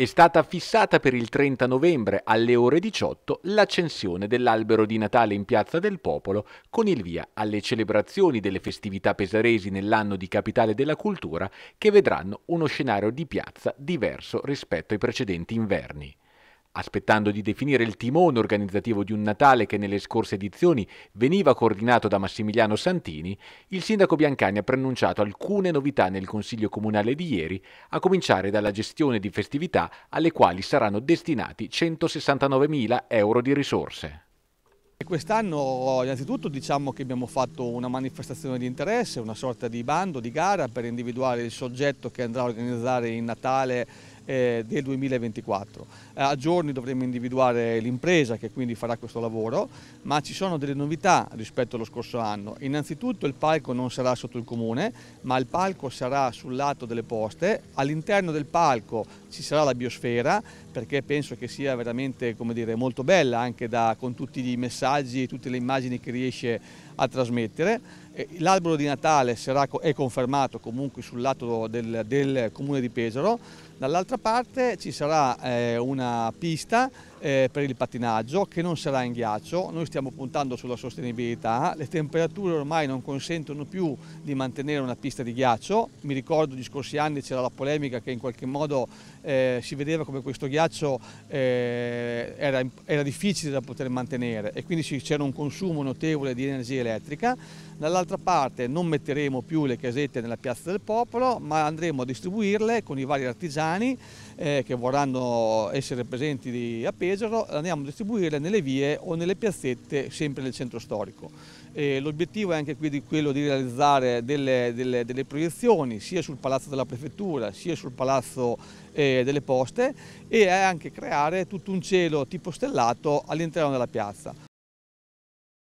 È stata fissata per il 30 novembre alle ore 18 l'accensione dell'albero di Natale in Piazza del Popolo con il via alle celebrazioni delle festività pesaresi nell'anno di Capitale della Cultura che vedranno uno scenario di piazza diverso rispetto ai precedenti inverni. Aspettando di definire il timone organizzativo di un Natale che nelle scorse edizioni veniva coordinato da Massimiliano Santini, il sindaco Biancani ha preannunciato alcune novità nel Consiglio Comunale di ieri, a cominciare dalla gestione di festività alle quali saranno destinati 169 mila euro di risorse. Quest'anno innanzitutto diciamo che abbiamo fatto una manifestazione di interesse, una sorta di bando, di gara per individuare il soggetto che andrà a organizzare il Natale eh, del 2024. Eh, a giorni dovremo individuare l'impresa che quindi farà questo lavoro, ma ci sono delle novità rispetto allo scorso anno. Innanzitutto il palco non sarà sotto il comune, ma il palco sarà sul lato delle poste. All'interno del palco ci sarà la biosfera, perché penso che sia veramente dire, molto bella anche da, con tutti i messaggi e tutte le immagini che riesce a trasmettere. Eh, l'albero di Natale sarà, è confermato comunque sul lato del, del comune di Pesaro. Dall'altra parte ci sarà eh, una pista eh, per il pattinaggio che non sarà in ghiaccio, noi stiamo puntando sulla sostenibilità, le temperature ormai non consentono più di mantenere una pista di ghiaccio, mi ricordo gli scorsi anni c'era la polemica che in qualche modo eh, si vedeva come questo ghiaccio eh, era, era difficile da poter mantenere e quindi c'era un consumo notevole di energia elettrica, dall'altra parte non metteremo più le casette nella piazza del popolo ma andremo a distribuirle con i vari artigiani eh, che vorranno essere presenti a Pesaro andiamo a distribuire nelle vie o nelle piazzette sempre nel centro storico. L'obiettivo è anche qui quello di realizzare delle, delle, delle, proiezioni sia sul palazzo della prefettura sia sul palazzo eh, delle poste e anche creare tutto un cielo tipo stellato all'interno della piazza.